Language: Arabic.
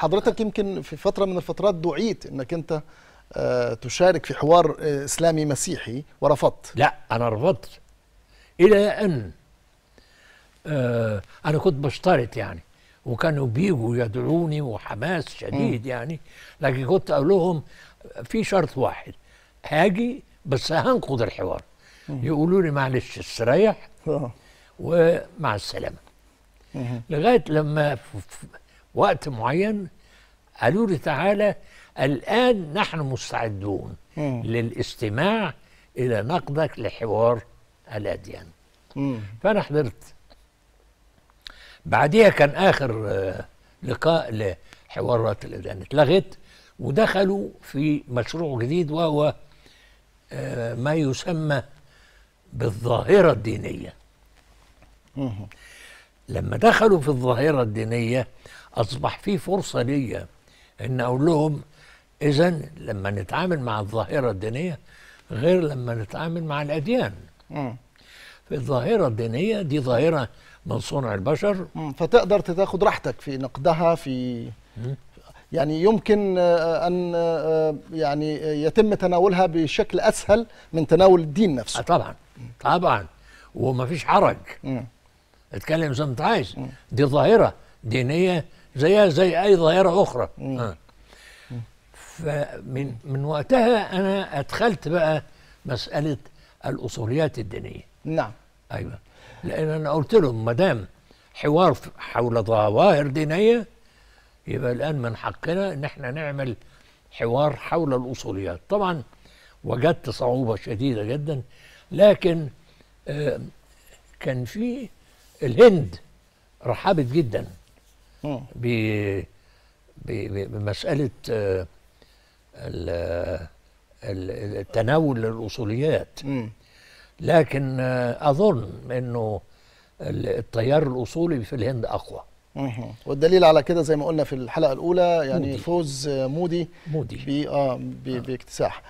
حضرتك يمكن في فتره من الفترات دعيت انك انت آه، تشارك في حوار آه، اسلامي مسيحي ورفضت لا انا رفضت الى ان آه، انا كنت بشترط يعني وكانوا بيجوا يدعوني وحماس شديد م. يعني لكن كنت اقول لهم في شرط واحد هاجي بس هنقض الحوار يقولوا لي معلش استريح ومع السلامه لغايه لما وقت معين قالوا لي تعالى الآن نحن مستعدون مم. للاستماع إلى نقدك لحوار الأديان مم. فأنا حضرت بعديها كان آخر آه، لقاء لحوارات الأديان اتلغت ودخلوا في مشروع جديد وهو آه، ما يسمى بالظاهرة الدينية لما دخلوا في الظاهرة الدينية أصبح في فرصة ليا إن أقول لهم إذا لما نتعامل مع الظاهرة الدينية غير لما نتعامل مع الأديان م. في الظاهرة الدينية دي ظاهرة من صنع البشر م. فتقدر تاخد راحتك في نقدها في م. يعني يمكن آه، ان آه، آه، يعني يتم تناولها بشكل اسهل من تناول الدين نفسه طبعا طبعا ومفيش حرج م. اتكلم زي ما انت عايز دي ظاهره دينيه زيها زي اي ظاهره اخرى آه. فمن من وقتها انا ادخلت بقى مساله الاصوليات الدينيه نعم ايوه لان انا قلت لهم ما دام حوار حول ظواهر دينيه يبقى الان من حقنا ان احنا نعمل حوار حول الاصوليات طبعا وجدت صعوبه شديده جدا لكن آه، كان في الهند رحبت جدا اه. ب بمسألة آه، التناول للأصوليات لكن آه، أظن أنه التيار الأصولي في الهند أقوى والدليل على كده زي ما قلنا في الحلقة الأولى يعني مودي. فوز مودي مودي بي آه باكتساح